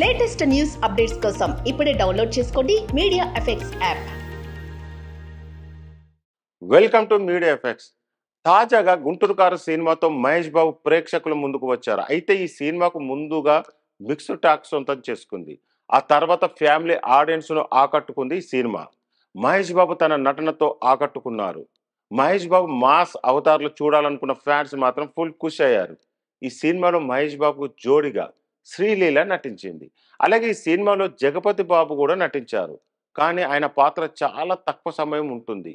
latest news updates కోసం ఇప్పుడే download చేసుకోండి media effects app welcome to media effects తాజాగా కారు సినిమాతో మహేష్ బాబు ప్రేక్షకుల ముందుకు వచ్చారు అయితే ఈ సినిమాకు ముందుగా మిక్స్డ్ టాక్ సొంతం చేసుకుంది ఆ తర్వాత ఫ్యామిలీ ఆడియన్స్ను ఆకట్టుకుంది ఈ సినిమా మహేష్ బాబు తన నటనతో ఆకట్టుకున్నారు మహేష్ బాబు మాస్ అవతార్లు చూడాలనుకున్న ఫ్యాన్స్ మాత్రం ఫుల్ ఖుషి అయ్యారు ఈ సినిమాలో మహేష్ బాబు జోడిగా శ్రీలీల నటించింది అలాగే ఈ సినిమాలో జగపతి బాబు కూడా నటించారు కానీ ఆయన పాత్ర చాలా తక్కువ సమయం ఉంటుంది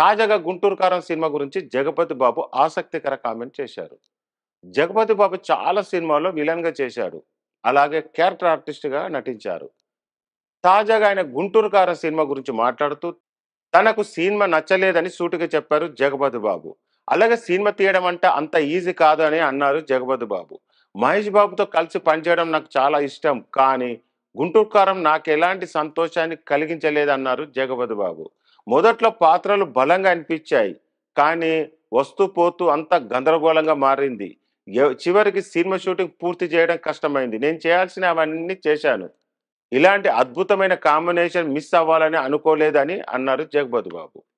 తాజాగా గుంటూరు కారం సినిమా గురించి జగపతి బాబు ఆసక్తికర కామెంట్ చేశారు జగపతి బాబు చాలా సినిమాల్లో విలన్గా చేశాడు అలాగే క్యారెక్టర్ ఆర్టిస్ట్గా నటించారు తాజాగా ఆయన గుంటూరు కారం సినిమా గురించి మాట్లాడుతూ తనకు సినిమా నచ్చలేదని సూటిగా చెప్పారు జగపతి బాబు అలాగే సినిమా తీయడం అంటే అంత ఈజీ కాదు అని అన్నారు జగపతి బాబు మహేష్ బాబుతో కలిసి పనిచేయడం నాకు చాలా ఇష్టం కానీ గుంటూరు కారం నాకు ఎలాంటి సంతోషాన్ని కలిగించలేదన్నారు జగపతి బాబు మొదట్లో పాత్రలు బలంగా అనిపించాయి కానీ వస్తూ పోతూ అంత గందరగోళంగా మారింది చివరికి సినిమా షూటింగ్ పూర్తి చేయడం కష్టమైంది నేను చేయాల్సిన అవన్నీ చేశాను ఇలాంటి అద్భుతమైన కాంబినేషన్ మిస్ అవ్వాలని అనుకోలేదని అన్నారు జగపతి బాబు